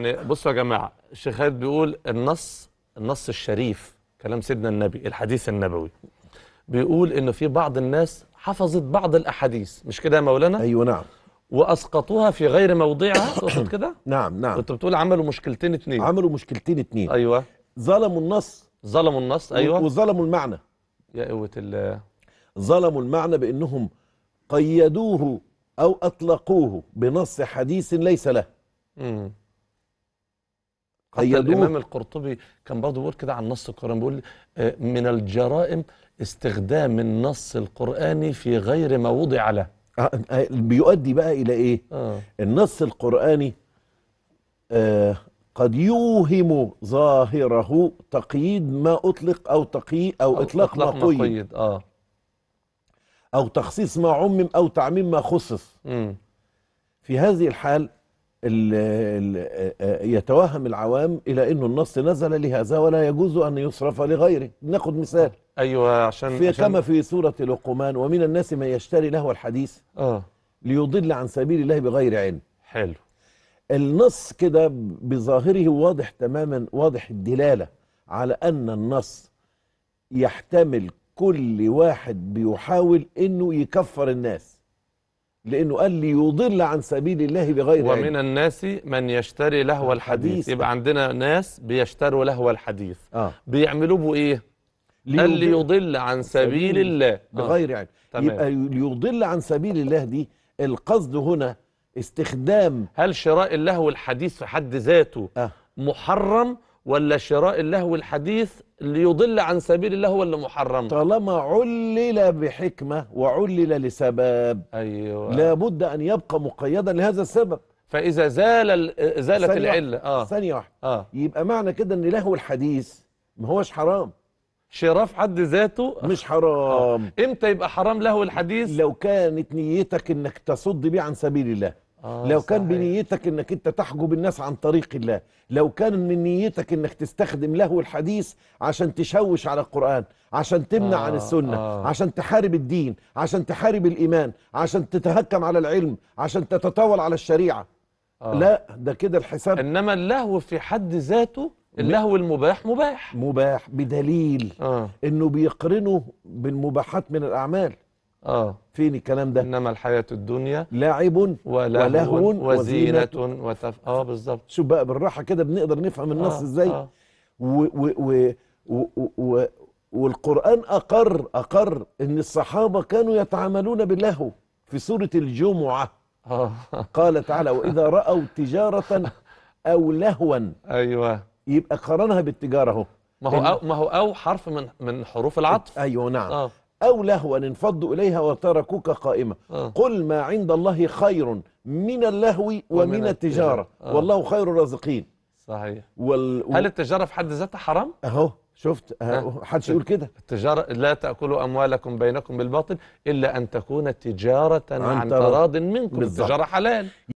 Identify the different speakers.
Speaker 1: يعني بصوا يا جماعه الشيخ خالد بيقول النص النص الشريف كلام سيدنا النبي الحديث النبوي بيقول انه في بعض الناس حفظت بعض الاحاديث مش كده يا مولانا ايوه نعم واسقطوها في غير موضعها تقصد كده نعم نعم كنت بتقول عملوا مشكلتين اتنين عملوا مشكلتين اتنين ايوه ظلموا النص ظلموا النص ايوه
Speaker 2: وظلموا المعنى يا قوه الله ظلموا المعنى بانهم قيدوه او اطلقوه بنص حديث ليس له امم
Speaker 1: قيدوه الامام القرطبي كان برضه بيقول كده عن نص القران بيقول آه، من الجرائم استخدام النص القراني في غير ما وضع له
Speaker 2: آه، آه، بيؤدي بقى الى ايه آه. النص القراني آه قد يوهم ظاهره تقييد ما اطلق او تقييد او, أو اطلاق, إطلاق ما قيد, ما قيد. آه. او تخصيص ما عمم او تعميم ما خصص م. في هذه الحال يتوهم العوام الى انه النص نزل لهذا ولا يجوز ان يصرف لغيره ناخد مثال
Speaker 1: ايوه عشان, في عشان كما
Speaker 2: في سوره لقمان ومن الناس من يشتري لهو الحديث اه ليضل عن سبيل الله بغير علم حلو النص كده بظاهره واضح تماما واضح الدلاله على ان النص يحتمل كل واحد بيحاول انه يكفر الناس لأنه قال ليضل عن سبيل الله بغير ومن علم.
Speaker 1: الناس من يشتري لهو الحديث, يبقى عندنا ناس بيشتروا لهو الحديث آه. بيعملوه بايه
Speaker 2: إيه قال ليضل
Speaker 1: عن سبيل الله آه. بغير آه. علم تمام. يبقى
Speaker 2: ليضل عن سبيل الله
Speaker 1: دي القصد هنا استخدام هل شراء اللهو الحديث في حد ذاته آه. محرم ولا شراء اللهو الحديث ليضل عن سبيل الله هو اللي محرم
Speaker 2: طالما علل بحكمة وعلل لسبب أيوة. لابد أن يبقى مقيدا لهذا السبب
Speaker 1: فإذا زال زالت العلة
Speaker 2: آه. ثانية واحدة آه. يبقى معنى كده أن لهو الحديث ما هوش حرام شراء في حد ذاته مش حرام آه. امتى يبقى حرام لهو الحديث لو كانت نيتك انك تصد بيه عن سبيل الله آه لو كان صحيح. بنيتك انك انت تحجب الناس عن طريق الله لو كان من نيتك انك تستخدم لهو الحديث عشان تشوش على القرآن عشان تمنع آه عن السنة آه عشان تحارب الدين عشان تحارب الإيمان عشان تتهكم على العلم عشان تتطاول على الشريعة
Speaker 1: آه لا ده كده الحساب إنما اللهو في حد ذاته اللهو المباح مباح مباح بدليل آه.
Speaker 2: انه بيقرنه بالمباحات من الاعمال
Speaker 1: آه فين الكلام ده إنما الحياة الدنيا لعب ولهو, ولهو وزينة, وزينة وتف... آه بالظبط شوف بقى بالراحة كده بنقدر نفهم آه، النص آه إزاي آه
Speaker 2: و... و... و... و... والقرآن أقر أقر إن الصحابة كانوا يتعاملون باللهو في سورة الجمعة آه قال تعالى وإذا رأوا تجارة أو لهوا أيوه يبقى قارنها بالتجارة أهو ما هو أو
Speaker 1: ما هو أو حرف من
Speaker 2: من حروف العطف أيوه نعم آه أو لهوا انفضوا إليها وتركوك قائمة آه. قل ما عند الله خير من اللهو ومن, ومن التجارة آه. والله خير الرازقين
Speaker 1: صحيح وال... هل التجارة في حد ذاتها حرام؟
Speaker 2: أهو شفت آه. حدش يقول
Speaker 1: كده التجارة لا تأكلوا أموالكم بينكم بالباطل إلا أن تكون تجارة عن, عن تراض منكم بالزبط. التجارة حلال